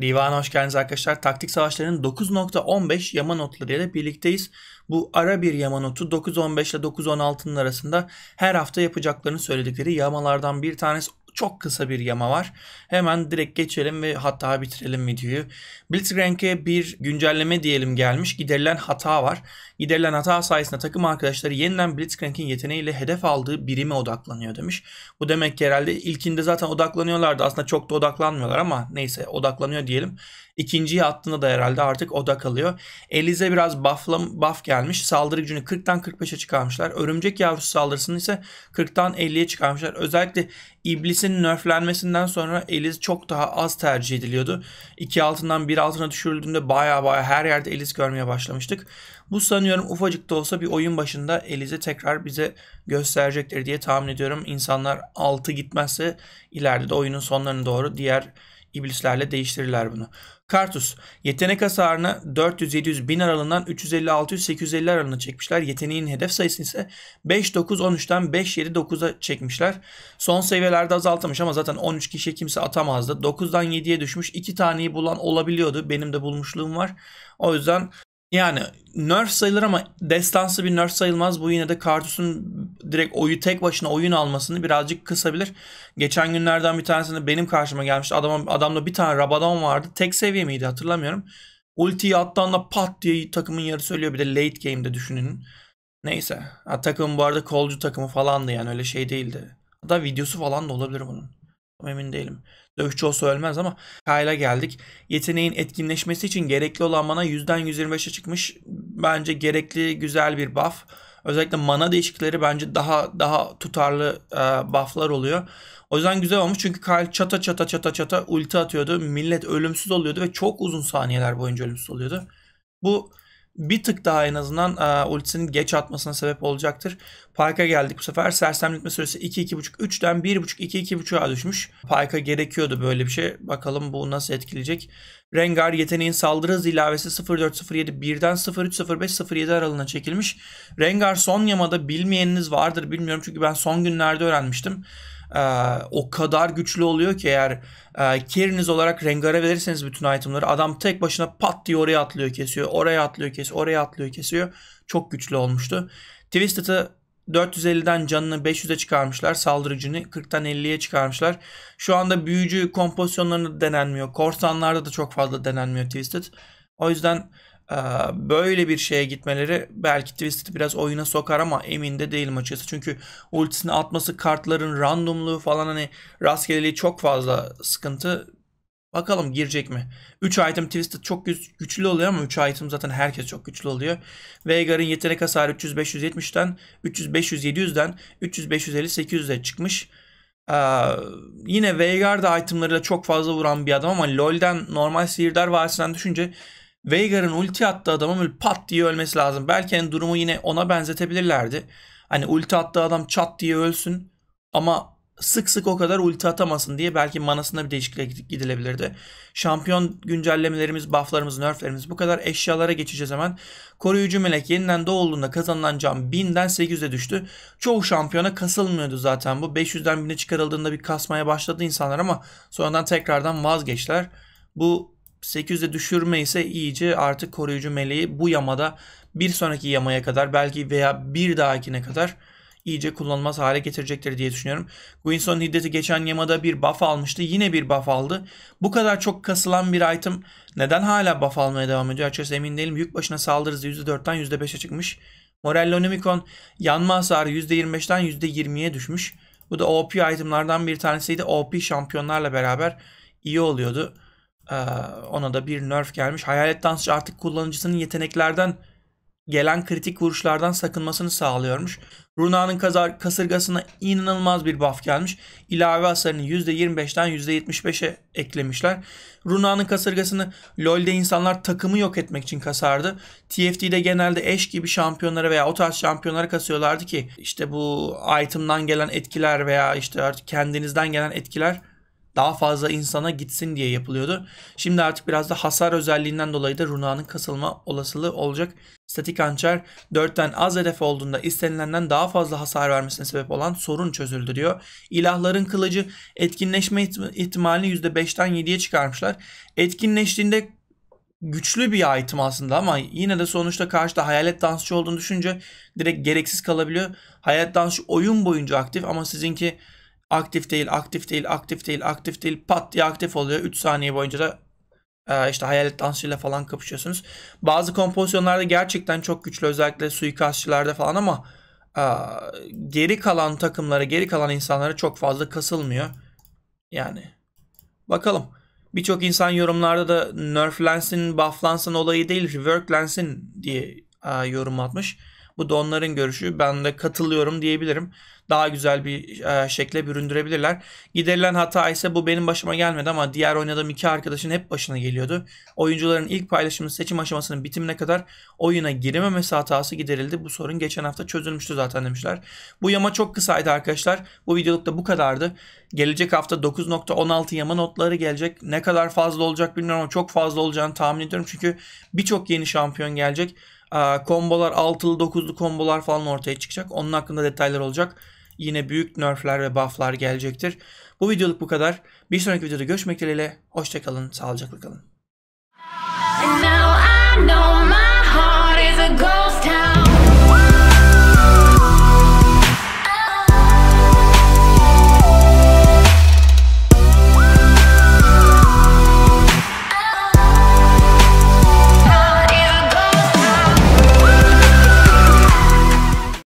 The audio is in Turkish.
Divan hoş geldiniz arkadaşlar. Taktik Savaşları'nın 9.15 yama notları ile birlikteyiz. Bu ara bir yama notu 9.15 ile 9.16'nın arasında her hafta yapacaklarını söyledikleri yamalardan bir tanesi çok kısa bir yama var. Hemen direkt geçelim ve hatta bitirelim videoyu. Blitzcrank'e bir güncelleme diyelim gelmiş. Giderilen hata var. Giderilen hata sayesinde takım arkadaşları yeniden Blitzcrank'in yeteneğiyle hedef aldığı birime odaklanıyor demiş. Bu demek ki herhalde ilkinde zaten odaklanıyorlardı. Aslında çok da odaklanmıyorlar ama neyse odaklanıyor diyelim. İkinciyi attığında da herhalde artık odak alıyor. Elize biraz bufflam, buff gelmiş. Saldırı gücünü 40'tan 45'e çıkarmışlar. Örümcek yavrusu saldırısını ise 40'tan 50'ye çıkarmışlar. Özellikle iblisin Chelsea'nin nerflenmesinden sonra Eliz çok daha az tercih ediliyordu. 2 altından 1 altına düşürüldüğünde baya baya her yerde Eliz görmeye başlamıştık. Bu sanıyorum ufacık da olsa bir oyun başında Eliz'i tekrar bize gösterecektir diye tahmin ediyorum. İnsanlar 6 gitmezse ileride de oyunun sonlarına doğru diğer iblislerle değiştirirler bunu. Kartus. Yetenek hasarını 400-700 bin aralığından 350-600-850 aralığına çekmişler. Yeteneğin hedef sayısı ise 5-9-13'ten 5-7-9'a çekmişler. Son seviyelerde azaltmış ama zaten 13 kişiye kimse atamazdı. 9'dan 7'ye düşmüş. 2 taneyi bulan olabiliyordu. Benim de bulmuşluğum var. O yüzden yani nerf sayılır ama destansı bir nerf sayılmaz. Bu yine de Kartus'un direkt oyu tek başına oyun almasını birazcık kısabilir. Geçen günlerden bir tanesinde benim karşıma gelmişti. Adam, adamda bir tane Rabadon vardı. Tek seviye miydi hatırlamıyorum. Ultiyi da pat diye takımın yarı söylüyor Bir de late game'de düşünün. Neyse. Ha, takım bu arada kolcu takımı falandı yani öyle şey değildi. Hatta videosu falan da olabilir bunun emin değilim. Dövüşçü olsa ölmez ama Kyle'a geldik. Yeteneğin etkinleşmesi için gerekli olan mana yüzden 125'e çıkmış. Bence gerekli güzel bir buff. Özellikle mana değişikleri bence daha daha tutarlı e, bufflar oluyor. O yüzden güzel olmuş çünkü Kyle çata çata çata çata ulti atıyordu. Millet ölümsüz oluyordu ve çok uzun saniyeler boyunca ölümsüz oluyordu. Bu bir tık daha en azından e, ultisinin geç atmasına sebep olacaktır. Payka geldik bu sefer. Sersemletme süresi 2-2.5 3'ten 1.5-2-2.5'a düşmüş. Payka gerekiyordu böyle bir şey. Bakalım bu nasıl etkileyecek. Rengar yeteneğin saldırı hızı ilavesi 0407 1'den 030507 aralığına çekilmiş. Rengar son yamada bilmeyeniniz vardır bilmiyorum çünkü ben son günlerde öğrenmiştim e, o kadar güçlü oluyor ki eğer e, carry'niz olarak rengara verirseniz bütün itemları adam tek başına pat diye oraya atlıyor kesiyor. Oraya atlıyor kesiyor. Oraya atlıyor kesiyor. Çok güçlü olmuştu. Twisted'ı 450'den canını 500'e çıkarmışlar. Saldırıcını 40'tan 50'ye çıkarmışlar. Şu anda büyücü kompozisyonlarında denenmiyor. Korsanlarda da çok fazla denenmiyor Twisted. O yüzden ee, böyle bir şeye gitmeleri belki Twisted'i biraz oyuna sokar ama emin de değilim açıkçası. Çünkü ultisini atması, kartların randomluğu falan hani rastgeleliği çok fazla sıkıntı. Bakalım girecek mi? 3 item Twisted çok güçlü oluyor ama 3 item zaten herkes çok güçlü oluyor. Veigar'ın yetenek hasarı 300-570'den, 300-500-700'den, 300-550-800'e çıkmış. Ee, yine Veigar da itemlarıyla çok fazla vuran bir adam ama LoL'den normal sihirdar vadisinden düşünce Veigar'ın ulti attığı adamın pat diye ölmesi lazım. Belki hani durumu yine ona benzetebilirlerdi. Hani ulti attığı adam çat diye ölsün ama sık sık o kadar ulti atamasın diye belki manasında bir değişikliğe gidilebilirdi. Şampiyon güncellemelerimiz, bufflarımız, nerflerimiz bu kadar eşyalara geçeceğiz hemen. Koruyucu melek yeniden doğulduğunda kazanılan cam 1000'den 800'e düştü. Çoğu şampiyona kasılmıyordu zaten bu. 500'den 1000'e çıkarıldığında bir kasmaya başladı insanlar ama sonradan tekrardan vazgeçler. Bu 800'e düşürme ise iyice artık koruyucu meleği bu yamada bir sonraki yamaya kadar belki veya bir dahakine kadar iyice kullanılmaz hale getirecektir diye düşünüyorum. Guinson'un hiddeti geçen yamada bir buff almıştı. Yine bir buff aldı. Bu kadar çok kasılan bir item neden hala buff almaya devam ediyor? Açıkçası emin değilim. Yük başına saldırısı %4'ten %5'e çıkmış. Morellonomicon yanma hasarı %25'ten %20'ye düşmüş. Bu da OP itemlardan bir tanesiydi. OP şampiyonlarla beraber iyi oluyordu. Ee, ona da bir nerf gelmiş. Hayalet dansçı artık kullanıcısının yeteneklerden gelen kritik vuruşlardan sakınmasını sağlıyormuş. Runa'nın kasırgasına inanılmaz bir buff gelmiş. İlave hasarını %25'ten %75'e eklemişler. Runa'nın kasırgasını LoL'de insanlar takımı yok etmek için kasardı. TFT'de genelde eş gibi şampiyonlara veya o tarz şampiyonlara kasıyorlardı ki işte bu item'dan gelen etkiler veya işte artık kendinizden gelen etkiler daha fazla insana gitsin diye yapılıyordu. Şimdi artık biraz da hasar özelliğinden dolayı da Runa'nın kasılma olasılığı olacak. Statik hançer 4'ten az hedef olduğunda istenilenden daha fazla hasar vermesine sebep olan sorun çözüldü diyor. İlahların kılıcı etkinleşme ihtimalini %5'ten 7'ye çıkarmışlar. Etkinleştiğinde güçlü bir item aslında ama yine de sonuçta karşıda hayalet dansçı olduğunu düşünce direkt gereksiz kalabiliyor. Hayalet dansçı oyun boyunca aktif ama sizinki Aktif değil, aktif değil, aktif değil, aktif değil. Pat diye aktif oluyor. 3 saniye boyunca da e, işte hayalet dansçıyla falan kapışıyorsunuz. Bazı kompozisyonlarda gerçekten çok güçlü özellikle suikastçılarda falan ama e, geri kalan takımlara, geri kalan insanlara çok fazla kasılmıyor. Yani bakalım. Birçok insan yorumlarda da Nerf Lens'in, nerflensin, Lens'in olayı değil, Lens'in diye e, yorum atmış. Bu da onların görüşü. Ben de katılıyorum diyebilirim. Daha güzel bir e, şekle büründürebilirler. Giderilen hata ise bu benim başıma gelmedi ama diğer oynadığım iki arkadaşın hep başına geliyordu. Oyuncuların ilk paylaşımı seçim aşamasının bitimine kadar oyuna girememesi hatası giderildi. Bu sorun geçen hafta çözülmüştü zaten demişler. Bu yama çok kısaydı arkadaşlar. Bu videoluk da bu kadardı. Gelecek hafta 9.16 yama notları gelecek. Ne kadar fazla olacak bilmiyorum ama çok fazla olacağını tahmin ediyorum. Çünkü birçok yeni şampiyon gelecek kombolar, altılı dokuzlu kombolar falan ortaya çıkacak. Onun hakkında detaylar olacak. Yine büyük nerfler ve bufflar gelecektir. Bu videoluk bu kadar. Bir sonraki videoda görüşmek dileğiyle. Hoşçakalın, sağlıcakla kalın.